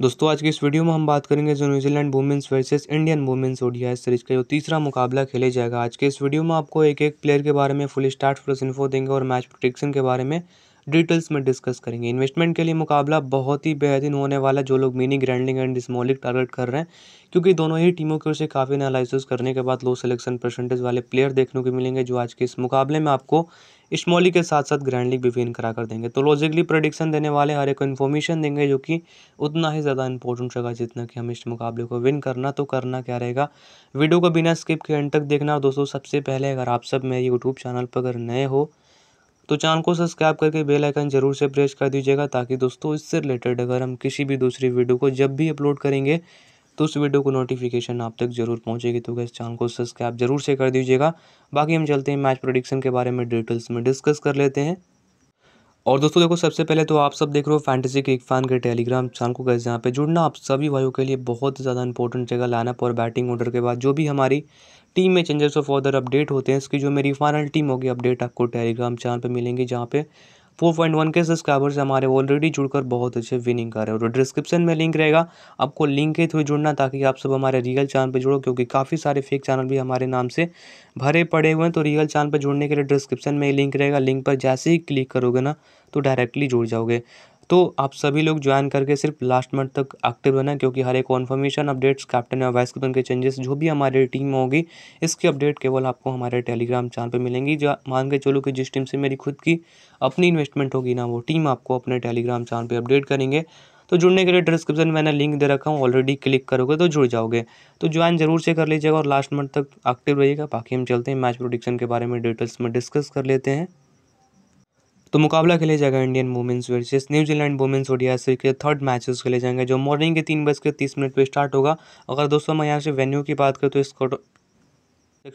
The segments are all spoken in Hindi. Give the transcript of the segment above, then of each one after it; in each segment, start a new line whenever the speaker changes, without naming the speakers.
दोस्तों आज की इस वीडियो में हम बात करेंगे जो New Zealand women's versus Indian women's Odia series का जो तीसरा मुकाबला खेले जाएगा आज के इस वीडियो में आपको एक एक प्लेयर के बारे में फुल स्टार्ट प्लस इन्फो देंगे और मैच प्रोटिक्शन के बारे में डिटेल्स में डिस्कस करेंगे इन्वेस्टमेंट के लिए मुकाबला बहुत ही बेहतरीन होने वाला है जो लोग मिनी ग्रैंडिंग एंड स्मॉलिक टारगेट कर रहे हैं क्योंकि दोनों ही टीमों की ओर से काफ़ी एनालिसिस करने के बाद लो सिलेक्शन परसेंटेज वाले प्लेयर देखने को मिलेंगे जो आज के इस मुकाबले में आपको स्मॉली के साथ साथ ग्रैंड लीग भी विन करा कर देंगे तो लॉजिकली प्रोडिक्शन देने वाले हर एक को इन्फॉर्मेशन देंगे जो कि उतना ही ज़्यादा इंपॉर्टेंट रहेगा जितना कि हम इस मुकाबले को विन करना तो करना क्या रहेगा वीडियो को बिना स्किप के एंड तक देखना और दोस्तों सबसे पहले अगर आप सब मेरे यूट्यूब चैनल पर अगर नए हो तो चैनल को सब्सक्राइब करके बेल आइकन जरूर से प्रेस कर दीजिएगा ताकि दोस्तों इससे रिलेटेड अगर हम किसी भी दूसरी वीडियो को जब भी अपलोड करेंगे तो उस वीडियो को नोटिफिकेशन आप तक जरूर पहुंचेगी तो इस चैनल को सब्सक्राइब जरूर से कर दीजिएगा बाकी हम चलते हैं मैच प्रोडिक्शन के बारे में डिटेल्स में डिस्कस कर लेते हैं और दोस्तों देखो सबसे पहले तो आप सब देख रहे हो फैंटेसी क्रिक फैन के टेलीग्राम चैनल को कैसे यहाँ पे जुड़ना आप सभी भाइयों के लिए बहुत ज़्यादा इंपॉर्टेंट जगह लाइनअप और बैटिंग ऑर्डर के बाद जो भी हमारी टीम में चेंजेस ऑफ ऑर्डर अपडेट होते हैं इसकी जो मेरी फाइनल टीम होगी अपडेट आपको टेलीग्राम चैनल पर मिलेंगे जहाँ पे 4.1 के सब्सक्राइबर्स हमारे ऑलरेडी जुड़कर बहुत अच्छे विनिंग कर रहे हैं और डिस्क्रिप्शन में लिंक रहेगा आपको लिंक के थ्रू जुड़ना ताकि आप सब हमारे रियल चैनल पर जुड़ो क्योंकि काफ़ी सारे फेक चैनल भी हमारे नाम से भरे पड़े हुए हैं तो रियल चैनल पर जुड़ने के लिए डिस्क्रिप्शन में लिंक रहेगा लिंक पर जैसे ही क्लिक करोगे ना तो डायरेक्टली जुड़ जाओगे तो आप सभी लोग ज्वाइन करके सिर्फ लास्ट मंथ तक एक्टिव रहना क्योंकि हर एक कॉन्फर्मेशन अपडेट्स कैप्टन या वाइस कैप्टन के चेंजेस जो भी हमारी टीम होगी इसकी अपडेट केवल आपको हमारे टेलीग्राम चैनल पर मिलेंगी जो मान के चलो कि जिस टीम से मेरी खुद की अपनी इन्वेस्टमेंट होगी ना वो टीम आपको अपने टेलीग्राम चैनल पर अपडेट करेंगे तो जुड़ने के लिए डिस्क्रिप्शन में मैंने लिंक दे रखा हूँ ऑलरेडी क्लिक करोगे तो जुड़ जाओगे तो ज्वाइन जरूर से कर लीजिएगा और लास्ट मंथ तक एक्टिव रहिएगा बाकी हम चलते हैं मैच प्रोडिक्शन के बारे में डिटेल्स में डिस्कस कर लेते हैं तो मुकाबला खेले जाएगा Indian women's versus New Zealand women's Odia series के थर्ड मैचेस खेले जाएंगे जो मॉर्निंग के तीन बजकर तीस मिनट पर स्टार्ट होगा अगर दोस्तों मैं यहाँ से वेन्यू की बात करूँ तो स्कोर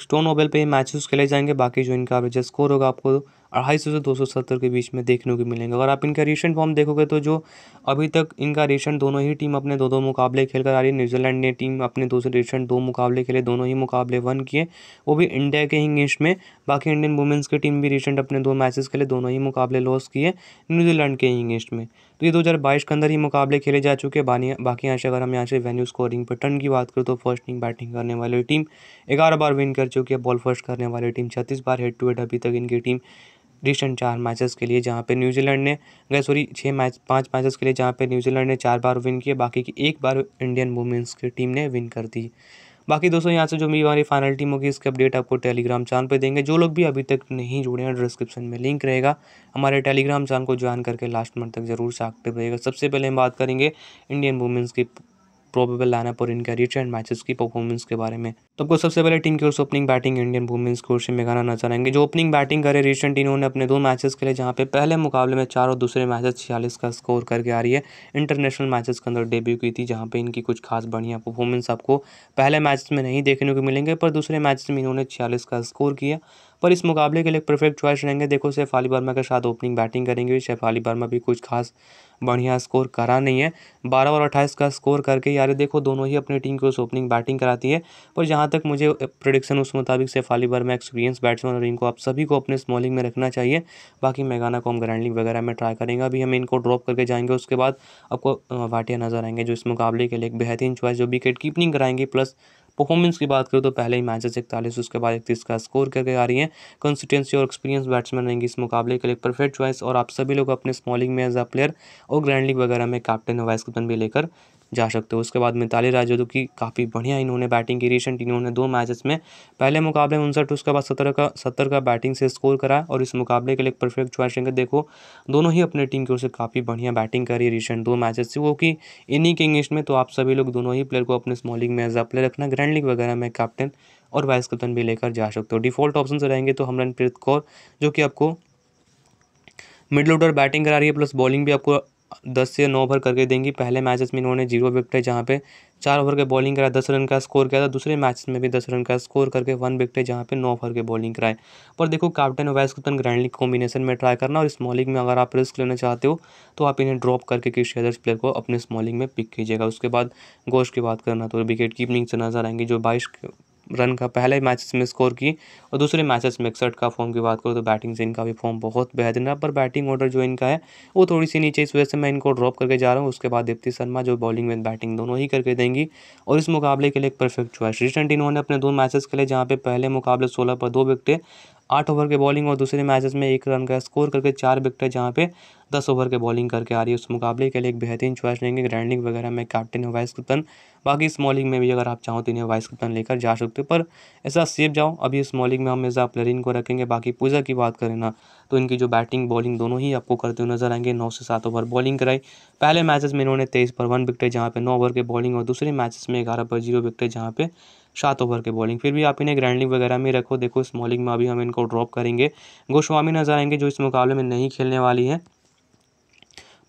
स्टोन ओवल पर मैचेस खेले जाएंगे बाकी जो इनका एवरेज स्कोर होगा आपको अढ़ाई सौ से दो सौ सत्तर के बीच में देखने को मिलेंगे अगर आप इनका रिसेंट फॉर्म देखोगे तो जो अभी तक इनका रिसेंट दोनों ही टीम अपने दो दो मुकाबले खेलकर आ रही है न्यूजीलैंड ने टीम अपने दो से रिसेंट दो मुकाबले खेले दोनों ही मुकाबले वन किए वो भी इंडिया के ही इंग्लिश में बाकी इंडियन वुमेंस की टीम भी रिसेंट अपने दो मैचेस खेले दोनों ही मुकाबले लॉस किए न्यूजीलैंड के ही इंग्लिश में तो ये 2022 के अंदर ही मुकाबले खेले जा चुके हैं बाकी यहाँ से अगर हम यहाँ से वेन्यू स्कोरिंग पैटर्न की बात करें तो फर्स्ट इनिंग बैटिंग करने वाली टीम ग्यारह बार विन कर चुकी है बॉल फर्स्ट करने वाली टीम छत्तीस बार हेड टू हेड अभी तक इनकी टीम रिसेंट चार मैचेस के लिए जहाँ पे न्यूजीलैंड ने गए सॉरी छः मैच पाँच मैचेस के लिए जहाँ पे न्यूजीलैंड ने चार बार विन किए बाकी की एक बार इंडियन वुमेंस की टीम ने विन कर दी बाकी दोस्तों यहाँ से जो मेरी हमारी फाइनल टीम होगी इसके अपडेट आपको टेलीग्राम चैनल पर देंगे जो लोग भी अभी तक नहीं जुड़े हैं डिस्क्रिप्शन में लिंक रहेगा हमारे टेलीग्राम चैनल को ज्वाइन करके लास्ट मंथ तक जरूर से एक्टिव रहेगा सबसे पहले हम बात करेंगे इंडियन वुमेंस की प्रोबेबल लाइनअप और इनका रिटर्न मैचेस की परफॉर्मेंस के बारे में तो आपको सबसे पहले टीम की ओर से ओपनिंग बैटिंग इंडियन वुमेंस की ओर से मेघाना नजर आएंगे जो ओपनिंग बैटिंग करे रिसेंट इन्होंने अपने दो मैचेस के लिए जहाँ पे पहले मुकाबले में चार और दूसरे मैचेस छियालीस का स्कोर करके आ रही है इंटरनेशनल मैचेस के अंदर डेब्यू की थी जहाँ पर इनकी कुछ खास बढ़िया परफॉर्मेंस आपको पहले मैच में नहीं देखने को मिलेंगे पर दूसरे मैच में इन्होंने छियालीस का स्कोर किया पर इस मुकाबले के लिए परफेक्ट चॉइस रहेंगे देखो अली वर्मा के साथ ओपनिंग बैटिंग करेंगे अली वर्मा भी कुछ खास बढ़िया स्कोर करा नहीं है बारह और अट्ठाईस का स्कोर करके यार देखो दोनों ही अपनी टीम को उस ओपनिंग बैटिंग कराती है पर जहाँ तक मुझे प्रडिक्शन उस मुताबिक अली वर्मा एक्सपीरियंस बैट्समैन और इनको आप सभी को अपने स्मॉलिंग में रखना चाहिए बाकी मैगाना को हम ग्रैंडलिंग वगैरह में ट्राई करेंगे अभी हम इनको ड्रॉप करके जाएंगे उसके बाद आपको वाटिया नजर आएंगे जो इस मुकाबले के लिए एक बेहतरीन चॉइस जो विकेट कीपिंग कराएंगे प्लस परफॉर्मेंस की बात करें तो पहले ही मैचेस इकतालीस उसके बाद इकतीस का स्कोर करके आ रही हैं कंसिस्टेंसी और एक्सपीरियंस बैट्समैन रहेंगी इस मुकाबले के लिए परफेक्ट चॉइस और आप सभी लोग अपने स्मॉलिंग में एज अ प्लेयर और ग्रैंड लीग वगैरह में कैप्टन वाइस कैप्टन भी लेकर जा सकते हो उसके बाद मिताली राज जो कि काफ़ी बढ़िया इन्होंने बैटिंग की रिसेंट इन्होंने दो मैचेस में पहले मुकाबले में उनसठ उसके बाद सत्तर का सत्तर का बैटिंग से स्कोर करा और इस मुकाबले के लिए परफेक्ट चॉइस रहेंगे देखो दोनों ही अपने टीम की ओर से काफ़ी बढ़िया बैटिंग करी रिसेंट दो मैचेस से वो कि इन्हीं के इंग्लिश में तो आप सभी लोग दोनों ही प्लेयर को अपने स्मॉल लीग में एज अ प्लेयर रखना ग्रैंड लीग वगैरह में कैप्टन और वाइस कैप्टन भी लेकर जा सकते हो डिफॉल्ट ऑप्शन से रहेंगे तो हम रनप्रीत कौर जो कि आपको मिडल ऑर्डर बैटिंग करा रही है प्लस बॉलिंग भी आपको दस से नौ ओवर करके देंगी पहले मैचेस में इन्होंने जीरो विकटे जहाँ पे चार ओवर के बॉलिंग कराया दस रन का स्कोर किया था दूसरे मैच में भी दस रन का स्कोर करके वन विकटे जहाँ पे नौ ओवर के बॉलिंग कराए पर देखो कैप्टन और vice captain grand league combination में ट्राई करना और स्मॉल लीग में अगर आप रिस्क लेना चाहते हो तो आप इन्हें ड्रॉप करके किसी अदर्स प्लेयर को अपने स्मॉलिंग में पिक कीजिएगा उसके बाद गोश की बात करना तो विकेट कीपनिंग से नजर आएंगे जो बाईस रन का पहले मैचेस में स्कोर की और दूसरे मैचेस में इकसठ का फॉर्म की बात करूँ तो बैटिंग से इनका भी फॉर्म बहुत बेहतरीन है पर बैटिंग ऑर्डर जो इनका है वो थोड़ी सी नीचे इस वजह से मैं इनको ड्रॉप करके जा रहा हूँ उसके बाद दीप्ति शर्मा जो बॉलिंग विद बैटिंग दोनों ही करके देंगी और इस मुकाबले के लिए एक परफेक्ट चॉइस रिसेंट इन्होंने अपने दो मैचेस खेले जहाँ पे पहले मुकाबले सोलह पर दो विकटें आठ ओवर के बॉलिंग और दूसरे मैचेस में एक रन का स्कोर करके चार विकेट जहाँ पे दस ओवर के बॉलिंग करके आ रही है उस मुकाबले के लिए एक बेहतरीन चॉइस रहेंगे ग्रैंडिंग वगैरह में कैप्टन है वाइस कप्तान बाकी स्मॉलिंग में भी अगर आप चाहो तो इन्हें वाइस कप्तान लेकर जा सकते हो पर ऐसा सेफ जाओ अभी स्मॉलिंग में हम मिर्जा प्लेरिन को रखेंगे बाकी पूजा की बात करें ना तो इनकी जो बैटिंग बॉलिंग दोनों ही आपको करते हुए नजर आएंगे नौ से सात ओवर बॉलिंग कराई पहले मैचेस में इन्होंने तेईस पर वन विकेट जहाँ पे नौ ओवर के बॉलिंग और दूसरे मैचेस में ग्यारह पर जीरो विकेट जहाँ पे सात ओवर के बॉलिंग फिर भी आप इन्हें ग्रैंडिंग वगैरह में रखो देखो इस बॉलिंग में अभी हम इनको ड्रॉप करेंगे गोस्वामी नजर आएंगे जो इस मुकाबले में नहीं खेलने वाली हैं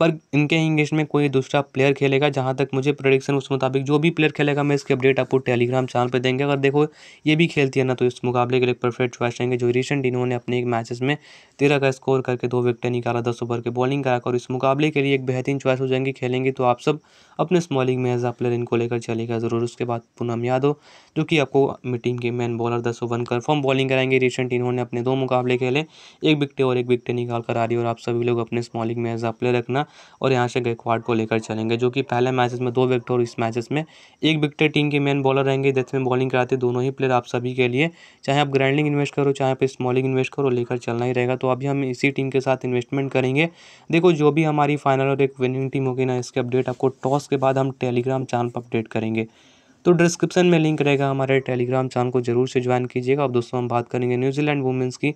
पर इनके इंग्लिश में कोई दूसरा प्लेयर खेलेगा जहाँ तक मुझे प्रोडिक्शन उस मुताबिक जो भी प्लेयर खेलेगा मैं इसके अपडेट आपको टेलीग्राम चैनल पर देंगे अगर देखो ये भी खेलती है ना तो इस मुकाबले के लिए परफेक्ट चॉइस रहेंगे जो रिसेंट इन्होंने अपने एक मैचेस में तेरह का स्कोर करके दो विकेटें निकाला दस ओवर के बॉलिंग करा और इस मुकाबले के लिए एक बेहतरीन चॉइस हो जाएंगी खेलेंगे तो आप सब अपने स्मॉलिंग में एज आ प्लेयर इनको लेकर चलेगा ज़रूर उसके बाद पूनम यादव जो कि आपको मीटिंग के मैन बॉलर दस ओवर कन्फर्म बॉलिंग कराएंगे रिसेंट इन्होंने अपने दो मुकाबले खेले एक विकटे और एक विकटे निकाल कर आ रही और आप सभी लोग अपने स्मॉलिंग में एज आ प्लेयर रखना और यहाँ से गैकवाड को लेकर चलेंगे जो कि पहले मैचेस में दो विकेट और इस मैचेस में एक विकेट टीम के मेन बॉलर रहेंगे डेथ में बॉलिंग कराते दोनों ही प्लेयर आप सभी के लिए चाहे आप ग्रैंडिंग इन्वेस्ट करो चाहे आप स्मॉलिंग इन्वेस्ट करो लेकर चलना ही रहेगा तो अभी हम इसी टीम के साथ इन्वेस्टमेंट करेंगे देखो जो भी हमारी फाइनल और एक विनिंग टीम होगी ना इसके अपडेट आपको टॉस के बाद हम टेलीग्राम चैनल पर अपडेट करेंगे तो डिस्क्रिप्शन में लिंक रहेगा हमारे टेलीग्राम चैनल को जरूर से ज्वाइन कीजिएगा अब दोस्तों हम बात करेंगे न्यूजीलैंड वुमेंस की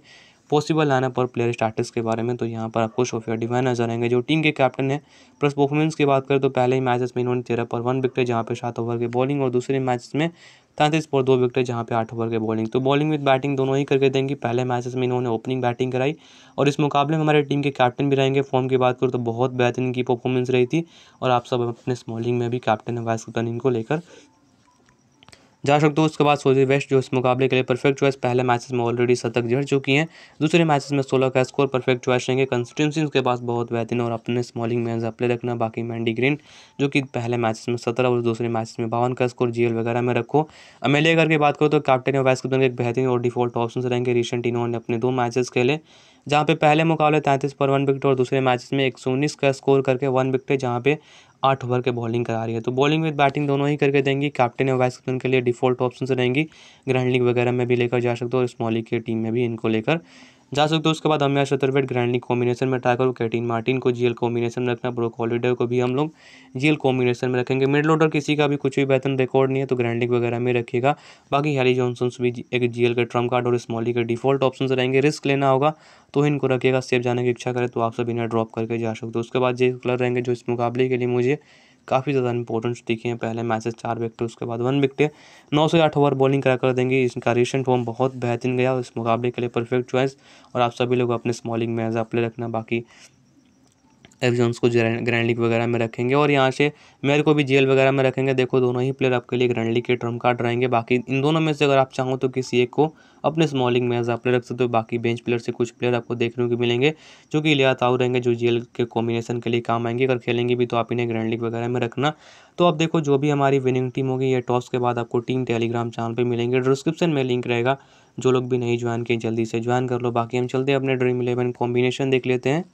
पॉसिबल लाइनअप और प्लेयर स्टार्टिस के बारे में तो यहाँ पर आपको सोफिया डिवाइन नजर आएंगे जो टीम के कैप्टन है प्लस परफॉर्मेंस की बात करें तो पहले ही मैचेस में इन्होंने तेरह पर वन विकेट जहाँ पर सात ओवर के बॉलिंग और दूसरे मैच में तैंतीस पर दो विकेट जहाँ पे आठ ओवर के बॉलिंग तो बॉलिंग विद बैटिंग दोनों ही करके देंगी पहले मैचेस में इन्होंने ओपनिंग बैटिंग कराई और इस मुकाबले में हमारे टीम के कैप्टन भी रहेंगे फॉर्म की बात करूँ तो बहुत बेहतरीन की परफॉर्मेंस रही थी और आप सब अपने स्मॉलिंग में भी कैप्टन वाइस कप्तान इनको लेकर सकते हो उसके बाद सोजी वेस्ट जो इस मुकाबले के लिए परफेक्ट चॉइस पहले मैचेस में ऑलरेडी शतक जड़ चुकी हैं दूसरे मैचेस में सोलह का स्कोर परफेक्ट चॉइस रहेंगे कंस्टिट्यूंसी उसके पास बहुत बेहतरीन और अपने स्मॉलिंग मैन अपने रखना बाकी मैंडी ग्रीन जो कि पहले मैचेस में सत्रह और दूसरे मैचेस में बावन का स्कोर जी वगैरह में रखो अमेलियागर की बात करो तो कैप्टन और वाइस कैप्टन एक बेहतरीन और डिफॉल्ट ऑप्शन रहेंगे रिसेंट इन्होंने अपने दो मैचेस खेले जहाँ पे पहले मुकाबले तैंतीस पर वन विकेट और दूसरे मैचेस में एक का स्कोर करके वन विकेट जहाँ पे आठ ओवर के बॉलिंग करा रही है तो बॉलिंग विद बैटिंग दोनों ही करके देंगी कैप्टन और वाइस कैप्टन के लिए डिफॉल्ट ऑप्शन रहेंगी ग्रैंड लीग वगैरह में भी लेकर जा सकते हो और स्मॉल लीग की टीम में भी इनको लेकर जा सकते हो उसके बाद हम शतरवेट ग्रैंडिंग कॉम्बिनेशन में करो कैटीन मार्टिन को जीएल कॉम्बिनेशन में रखना ब्रोकॉलीडर को भी हम लोग जीएल कॉम्बिनेशन में रखेंगे मिडल ऑर्डर किसी का भी कुछ भी बेहतर रिकॉर्ड नहीं है तो ग्रैंडिक वगैरह में रखिएगा बाकी हैरी जॉनसन भी एक जीएल के ट्रम कार्ड और स्मॉली के डिफॉल्ट ऑप्शन रहेंगे रिस्क लेना होगा तो इनको रखिएगा सेफ जाने की इच्छा करें तो आप सब इन्हें ड्रॉप करके जा सकते हो उसके बाद जे कलर रहेंगे जो इस मुकाबले के लिए मुझे काफ़ी ज़्यादा इंपॉर्टेंट दिखे हैं पहले मैचेस चार विकेट उसके बाद वन विकेट नौ से आठ ओवर बॉलिंग करा कर देंगे इसका रिसेंट फॉर्म बहुत बेहतरीन गया इस मुकाबले के लिए परफेक्ट चॉइस और आप सभी लोग अपने स्मॉलिंग में एज आ प्ले रखना बाकी एग्जाम्स को ग्रैंड लीग वगैरह में रखेंगे और यहाँ से मेयर को भी जेल वगैरह में रखेंगे देखो दोनों ही प्लेयर आपके लिए ग्रैंड लीग के ट्रम कार्ड रहेंगे बाकी इन दोनों में से अगर आप चाहो तो किसी एक को अपने स्मॉलिंग में आप रख सकते हो बाकी बेंच प्लेयर से कुछ प्लेयर आपको देखने को मिलेंगे जो कि लियाताऊ रहेंगे जो जेल के कॉम्बिनेशन के लिए काम आएंगे अगर खेलेंगे भी तो आप इन्हें ग्रैंड लीग वगैरह में रखना तो आप देखो जो भी हमारी विनिंग टीम होगी ये टॉस के बाद आपको टीम टेलीग्राम चैनल पर मिलेंगे डिस्क्रिप्शन में लिंक रहेगा जो लोग भी नहीं ज्वाइन किए जल्दी से ज्वाइन कर लो बाकी हम चलते हैं अपने ड्रीम इलेवन कॉम्बिनेशन देख लेते हैं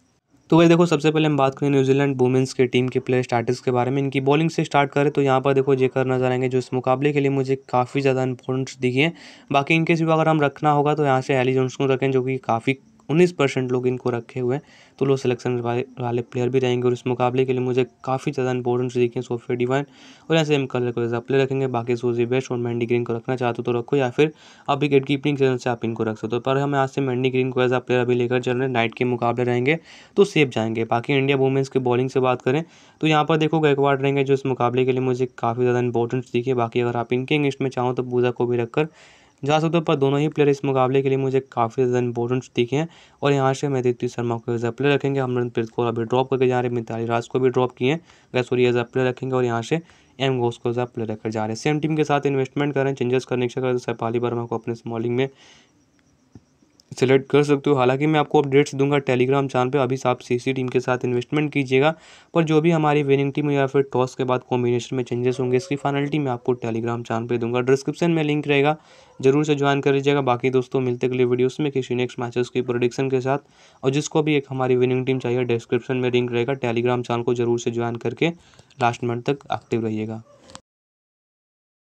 तो वही देखो सबसे पहले हम बात करें न्यूजीलैंड वुमेंस के टीम के प्लेयर स्टार्टर्स के बारे में इनकी बॉलिंग से स्टार्ट करें तो यहाँ पर देखो जेकर नजर आएंगे जो इस मुकाबले के लिए मुझे काफ़ी ज़्यादा इंपॉर्टेंट दिखी है बाकी इनके सिवा अगर हम रखना होगा तो यहाँ से एली जोन्स को रखें जो कि काफ़ी उन्नीस परसेंट लोग इनको रखे हुए हैं तो लो सिलेक्शन वाले वाले प्लेयर भी रहेंगे और इस मुकाबले के लिए मुझे काफ़ी ज़्यादा इंपॉर्टेंस दिखे सोफे डिवाइन और ऐसे एम कलर को एज प्ले रखेंगे बाकी सोजी बेस्ट और मैंडी ग्रीन को रखना चाहते हो तो रखो या फिर आप विकेट कीपिंग सीजन से आप इनको रख सकते हो पर हम आज से मैंडी ग्रीन को ऐसा प्लेयर अभी लेकर चल रहे हैं नाइट के मुकाबले रहेंगे तो सेफ जाएंगे बाकी इंडिया वुमेंस की बॉलिंग से बात करें तो यहाँ पर देखो गायकवाड़ रहेंगे जो इस मुकाबले के लिए मुझे काफ़ी ज़्यादा इंपॉर्टेंस दिखे बाकी अगर आप इनके इंग्लिश में चाहो तो पूजा को भी रखकर सकते तौर पर दोनों ही प्लेयर इस मुकाबले के लिए मुझे काफ़ी ज़्यादा इंपॉर्टेंट दिखे हैं और यहाँ से मैं दीप्ति शर्मा को एज अ प्लेयर रखेंगे हम प्रीत को अभी ड्रॉप करके जा रहे हैं मिताली राज को भी ड्रॉप किए हैं सॉरी एज अ प्लेयर रखेंगे और यहाँ से एम घोष को एज अ प्लेयर रखकर जा रहे हैं सेम टीम के साथ इन्वेस्टमेंट करें चेंजेस करने के साथ सैपाली वर्मा को अपने स्मॉलिंग में सेलेक्ट कर सकते हो हालांकि मैं आपको अपडेट्स दूंगा टेलीग्राम चैनल पे अभी आप सीसी टीम के साथ इन्वेस्टमेंट कीजिएगा पर जो भी हमारी विनिंग टीम या फिर टॉस के बाद कॉम्बिनेशन में चेंजेस होंगे इसकी फाइनलिटी मैं आपको टेलीग्राम चैनल पे दूंगा डिस्क्रिप्शन में लिंक रहेगा जरूर से ज्वाइन कर लीजिएगा बाकी दोस्तों मिलते अगले वीडियोज़ में किसी नेक्स्ट मैचेस की प्रोडिक्शन के साथ और जिसको भी एक हमारी विनिंग टीम चाहिए डिस्क्रिप्शन में लिंक रहेगा टेलीग्राम चैनल को जरूर से ज्वाइन करके लास्ट मंथ तक एक्टिव रहिएगा